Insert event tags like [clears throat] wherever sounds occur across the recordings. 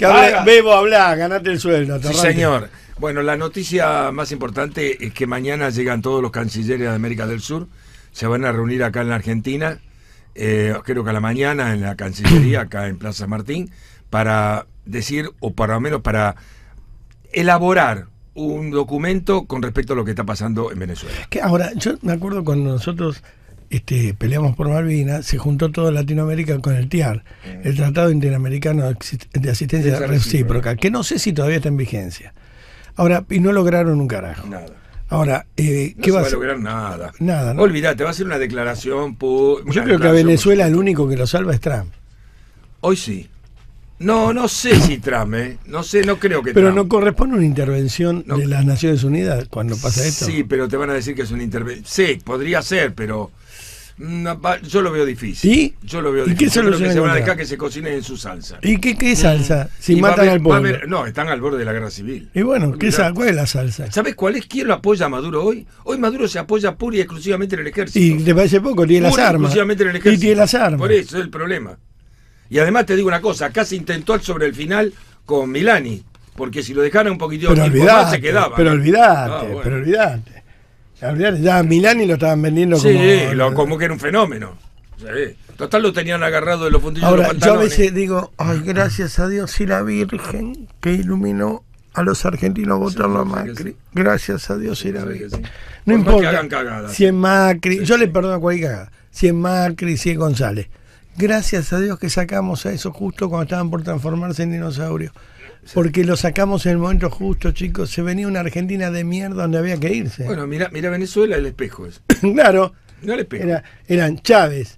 que Bebo, habla, ganate el sueldo. Sí, señor. Bueno, la noticia más importante es que mañana llegan todos los cancilleres de América del Sur. Se van a reunir acá en la Argentina, eh, creo que a la mañana en la Cancillería, [clears throat] acá en Plaza Martín, para decir, o por lo menos para elaborar un documento con respecto a lo que está pasando en Venezuela. Que ahora, yo me acuerdo con nosotros este, peleamos por Malvinas, se juntó toda Latinoamérica con el TIAR, mm. el Tratado Interamericano de Asistencia Recíproca, que no sé si todavía está en vigencia. Ahora, y no lograron un carajo. Nada. Ahora, eh, no ¿qué se va a lograr nada. Nada, ¿no? Olvídate, va a ser una declaración. Yo creo que a Venezuela el único que lo salva es Trump. Hoy sí. No, no sé si Trump, ¿eh? No sé, no creo que Pero no corresponde una intervención de las Naciones Unidas cuando pasa esto. Sí, pero te van a decir que es una intervención. Sí, podría ser, pero no, yo lo veo difícil. ¿Sí? Yo lo veo difícil. ¿Y qué creo que se van a dejar que se cocinen en su salsa. ¿Y qué, qué salsa? Mm. Si matan al pueblo. no, están al borde de la guerra civil. Y bueno, ¿qué ¿cuál es la salsa? ¿Sabes cuál es? ¿Quién lo apoya a Maduro hoy? Hoy Maduro se apoya pura y exclusivamente en el ejército. Y te parece poco, tiene las armas. en el ejército. Y tiene las armas. Por eso es el problema. Y además te digo una cosa, acá se intentó sobre el final con Milani. Porque si lo dejara un poquitito se quedaba. Pero olvidate, ah, pero olvidate ya Milán y lo estaban vendiendo como. que era un fenómeno. Total lo tenían agarrado de los fundillos de los Yo a veces digo, ay, gracias a Dios y la Virgen que iluminó a los argentinos a Macri. Gracias a Dios y la Virgen. No importa. si es Macri, yo le perdono cualquier cagada. Si es Macri, si es González. Gracias a Dios que sacamos a eso justo cuando estaban por transformarse en dinosaurios porque lo sacamos en el momento justo, chicos. Se venía una Argentina de mierda donde había que irse. Bueno, mira, mira Venezuela, el espejo es. [laughs] claro. No espejo. eran Chávez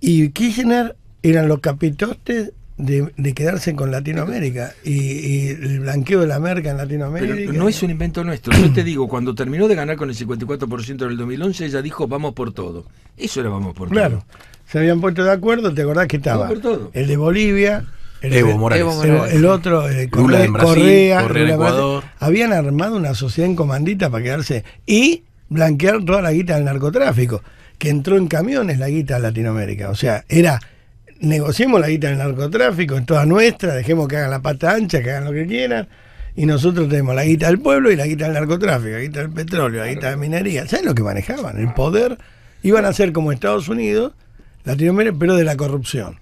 y Kirchner eran los capitostes de, quedarse con Latinoamérica y, el blanqueo de la merca en Latinoamérica. Pero no es un invento nuestro. Yo te digo, cuando terminó de ganar con el 54% del 2011, ella dijo vamos por todo. Eso era vamos por todo. Claro. Se habían puesto de acuerdo, ¿te acordás que estaba? todo. El de Bolivia, el, Evo, Morales. El, otro, Correa, Habían armado una sociedad en comandita para quedarse y blanquear toda la guita del narcotráfico, que entró en camiones la guita de Latinoamérica. O sea, era negociemos la guita del narcotráfico, en toda nuestra, dejemos que hagan la pata ancha, que hagan lo que quieran, y nosotros tenemos la guita del pueblo y la guita del narcotráfico, la guita del petróleo, la guita de minería. ¿Sabes lo que manejaban? El poder. Iban a ser como Estados Unidos, Latinoamérica, pero de la corrupción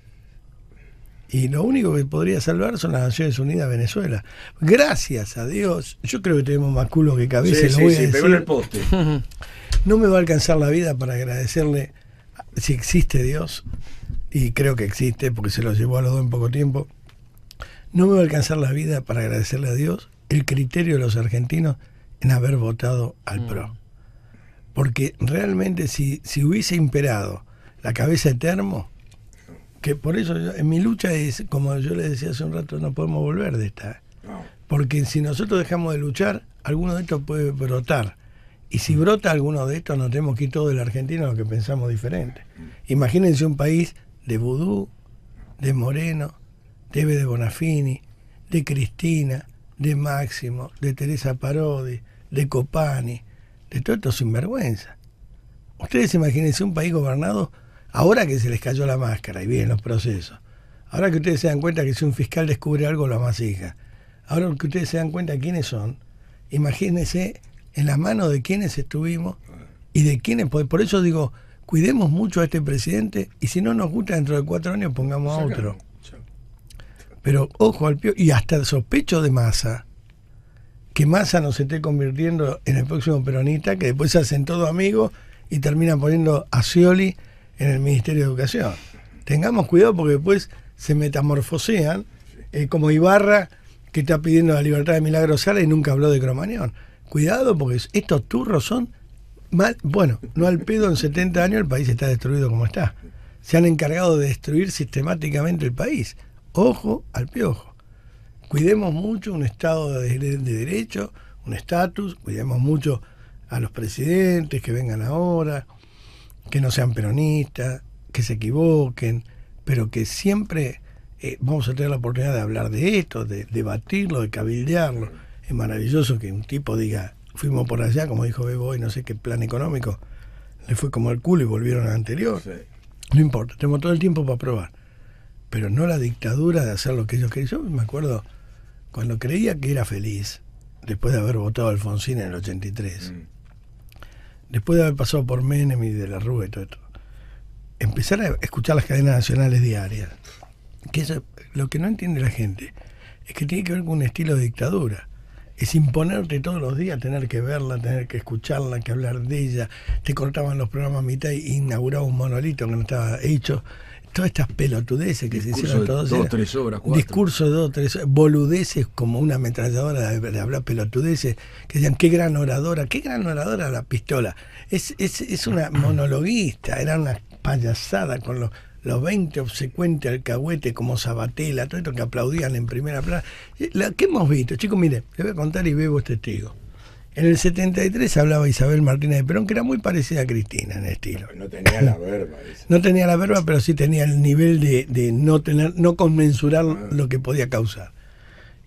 y lo único que podría salvar son las Naciones Unidas Venezuela. Gracias a Dios, yo creo que tenemos más culo que cabeza. Sí, sí, Pegó en el poste. [laughs] No me va a alcanzar la vida para agradecerle si existe Dios, y creo que existe porque se lo llevó a los dos en poco tiempo. No me va a alcanzar la vida para agradecerle a Dios el criterio de los argentinos en haber votado al mm. PRO. Porque realmente si, si hubiese imperado la cabeza de termo, que por eso en mi lucha es, como yo le decía hace un rato, no podemos volver de esta. Porque si nosotros dejamos de luchar, alguno de estos puede brotar. Y si mm. brota alguno de estos, nos tenemos que ir todos de la lo que pensamos diferente. Imagínense un país de Vudú, de Moreno, de Bede de Bonafini, de Cristina, de Máximo, de Teresa Parodi, de Copani, de todo estos sinvergüenza. Ustedes imagínense un país gobernado Ahora que se les cayó la máscara y vienen los procesos. Ahora que ustedes se dan cuenta que si un fiscal descubre algo la amasija. Ahora que ustedes se dan cuenta quiénes son, imagínense en las manos de quiénes estuvimos y de quiénes. Por eso digo, cuidemos mucho a este presidente y si no nos gusta dentro de cuatro años pongamos a otro. Pero ojo al pie y hasta el sospecho de masa que Massa nos esté convirtiendo en el próximo peronista, que después se hacen todos amigos y terminan poniendo a Scioli en el Ministerio de Educación. Tengamos cuidado porque después se metamorfosean, eh, como Ibarra, que está pidiendo la libertad de milagros Sala y nunca habló de Cromañón. Cuidado porque estos turros son mal, bueno, no al pedo en 70 años el país está destruido como está. Se han encargado de destruir sistemáticamente el país. Ojo al piojo. Cuidemos mucho un Estado de derecho, un estatus, cuidemos mucho a los presidentes que vengan ahora que no sean peronistas, que se equivoquen, pero que siempre eh, vamos a tener la oportunidad de hablar de esto, de debatirlo, de cabildearlo. Es maravilloso que un tipo diga, fuimos por allá, como dijo Bebo, y no sé qué plan económico, le fue como el culo y volvieron al anterior. No importa, tenemos todo el tiempo para probar. Pero no la dictadura de hacer lo que ellos querían. Yo me acuerdo cuando creía que era feliz, después de haber votado a Alfonsín en el 83 después de haber pasado por Menem y de la Rúa y todo esto, empezar a escuchar las cadenas nacionales diarias, que lo que no entiende la gente es que tiene que ver con un estilo de dictadura. Es imponerte todos los días tener que verla, tener que escucharla, que hablar de ella. Te cortaban los programas a mitad y e inauguraba un monolito que no estaba hecho todas estas pelotudeces que se hicieron todos. Dos, tres horas, cuatro. Discurso de dos, tres boludeces como una ametralladora de, hablar pelotudeces, que decían qué gran oradora, qué gran oradora la pistola. Es, es, es una [clears throat] monologuista, era una payasada con los los 20 obsecuentes alcahuete como Sabatella, todo esto que aplaudían en primera plana. Eh, qué hemos visto, chicos, mire, les voy a contar y bebo este testigo. En el 73 hablaba Isabel Martínez de Perón, que era muy parecida a Cristina en estilo. No tenía la verba. No tenía la verba, pero sí tenía el nivel de, no tener, no conmensurar ah. lo que podía causar.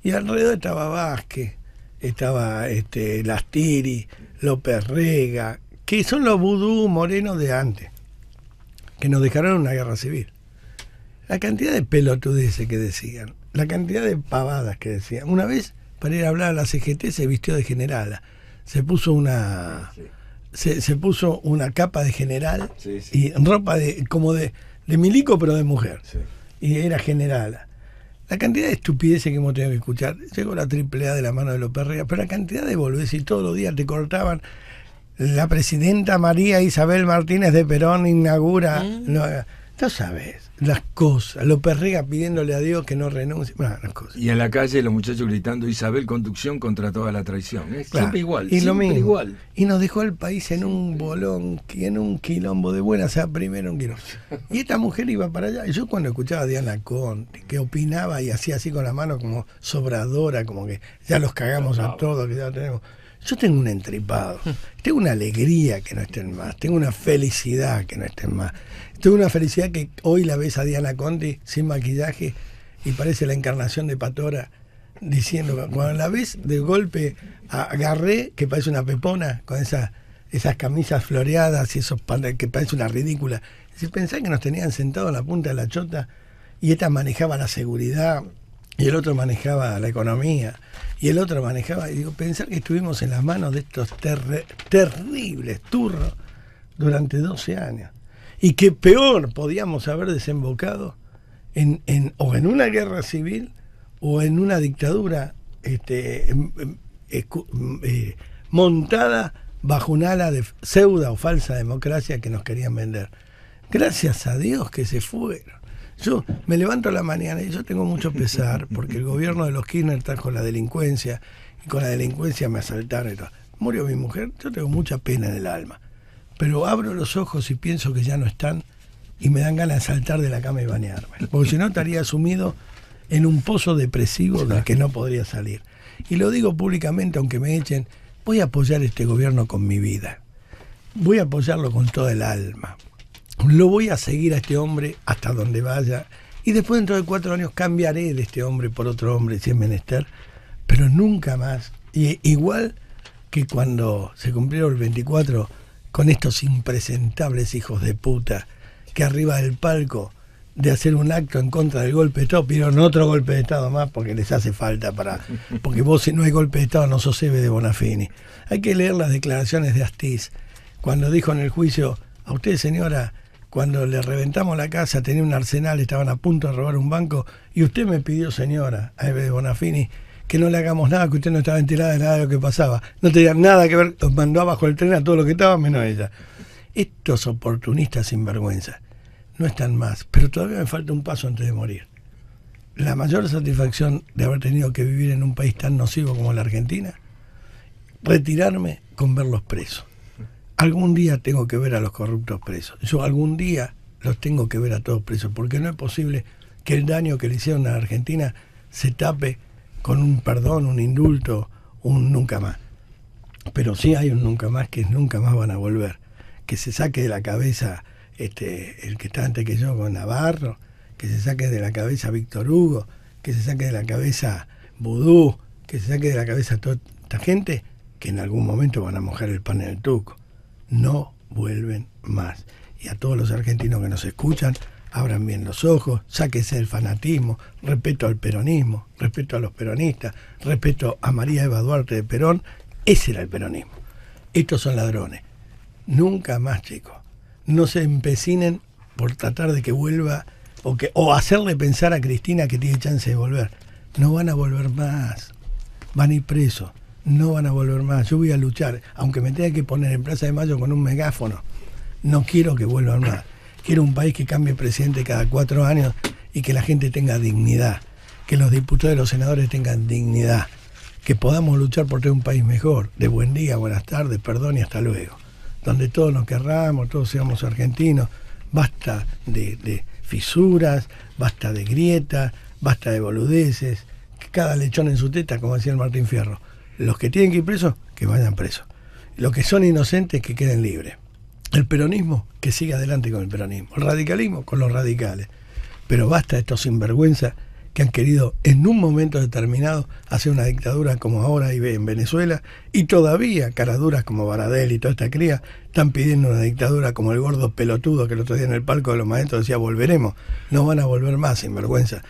Y alrededor estaba Vázquez, estaba este, Lastiri, López Rega, que son los vudú morenos de antes, que nos dejaron una guerra civil. La cantidad de pelotudeces que decían, la cantidad de pavadas que decían. Una vez, para ir a hablar a la CGT, se vistió de generala se puso una se, puso una capa de general y ropa de como de, de milico pero de mujer y era general la cantidad de estupideces que hemos tenido que escuchar llegó la triple A de la mano de López perreas pero la cantidad de boludeces, y todos los días te cortaban la presidenta María Isabel Martínez de Perón inaugura mm. no, no eh, sabes las cosas. López Rega pidiéndole a Dios que no renuncie. Bueno, las Y en la calle los muchachos gritando Isabel conducción contra toda la traición. Siempre igual. Y Igual. Y nos dejó el país en un bolón, en un quilombo de buena, o sea, primero un quilombo. Y esta mujer iba para allá. Y yo cuando escuchaba a Diana Conte, que opinaba y hacía así con la mano como sobradora, como que ya los cagamos a todos, que ya tenemos. Yo tengo un entripado, tengo una alegría que no estén más, tengo una felicidad que no estén más. Tengo una felicidad que hoy la ves a Diana Conti sin maquillaje y parece la encarnación de Patora diciendo, cuando la ves de golpe agarré que parece una pepona con esas esas camisas floreadas y esos pantalones que parece una ridícula. Si pensás que nos tenían sentados en la punta de la chota y esta manejaba la seguridad, y el otro manejaba la economía, y el otro manejaba, y digo, pensar que estuvimos en las manos de estos terribles turros durante 12 años, y que peor podíamos haber desembocado en, o en una guerra civil o en una dictadura este, em, em, em, eh, montada bajo un ala de ceuda o falsa democracia que nos querían vender. Gracias a Dios que se fueron. Yo me levanto a la mañana y yo tengo mucho pesar [laughs] porque el gobierno de los Kirchner está con la delincuencia y con la delincuencia me asaltaron y Murió mi mujer, yo tengo mucha pena en el alma. Pero abro los ojos y pienso que ya no están y me dan ganas de saltar de la cama y bañarme. Porque si no estaría sumido en un pozo depresivo del que no podría salir. Y lo digo públicamente, aunque me echen, voy a apoyar este gobierno con mi vida. Voy a apoyarlo con toda el alma lo voy a seguir a este hombre hasta donde vaya. Y después dentro de cuatro años cambiaré de este hombre por otro hombre si es menester, pero nunca más. Y igual que cuando se cumplieron el 24 con estos impresentables hijos de puta que arriba del palco de hacer un acto en contra del golpe de Estado, pidieron otro golpe de Estado más porque les hace falta para... Porque vos si no hay golpe de Estado no sos de Bonafini. Hay que leer las declaraciones de Astiz cuando dijo en el juicio, a usted señora cuando le reventamos la casa, tenía un arsenal, estaban a punto de robar un banco, y usted me pidió, señora, a Eve de Bonafini, que no le hagamos nada, que usted no estaba enterada de nada de lo que pasaba. No tenía nada que ver, mandó abajo el tren a todo lo que estaba, menos ella. Estos oportunistas sin vergüenza no están más, pero todavía me falta un paso antes de morir. La mayor satisfacción de haber tenido que vivir en un país tan nocivo como la Argentina, retirarme con verlos presos algún día tengo que ver a los corruptos presos. Yo algún día los tengo que ver a todos presos, porque no es posible que el daño que le hicieron a la Argentina se tape con un perdón, un indulto, un nunca más. Pero sí hay un nunca más que nunca más van a volver. Que se saque de la cabeza este, el que está antes que yo con Navarro, que se saque de la cabeza Víctor Hugo, que se saque de la cabeza Vudú, que se saque de la cabeza toda esta gente, que en algún momento van a mojar el pan en el tuco no vuelven más. Y a todos los argentinos que nos escuchan, abran bien los ojos, sáquese el fanatismo, respeto al peronismo, respeto a los peronistas, respeto a María Eva Duarte de Perón, ese era el peronismo. Estos son ladrones. Nunca más, chicos. No se empecinen por tratar de que vuelva o, que, o hacerle pensar a Cristina que tiene chance de volver. No van a volver más. Van a ir presos no van a volver más. Yo voy a luchar, aunque me tenga que poner en Plaza de Mayo con un megáfono. No quiero que vuelvan más. Quiero un país que cambie presidente cada cuatro años y que la gente tenga dignidad, que los diputados y los senadores tengan dignidad, que podamos luchar por tener un país mejor, de buen día, buenas tardes, perdón y hasta luego, donde todos nos querramos, todos seamos argentinos, basta de, fisuras, basta de grietas, basta de boludeces, cada lechón en su teta, como decía el Martín Fierro los que tienen que ir presos, que vayan presos. Los que son inocentes, que queden libres. El peronismo, que siga adelante con el peronismo. El radicalismo, con los radicales. Pero basta estos sinvergüenzas que han querido en un momento determinado hacer una dictadura como ahora hay en Venezuela y todavía caraduras como Baradel y toda esta cría están pidiendo una dictadura como el gordo pelotudo que el otro día en el palco de los maestros decía volveremos, no van a volver más sinvergüenza.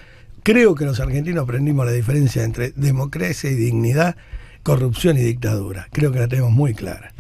Creo que los argentinos aprendimos la diferencia entre democracia y dignidad corrupción y dictadura. Creo que la tenemos muy clara.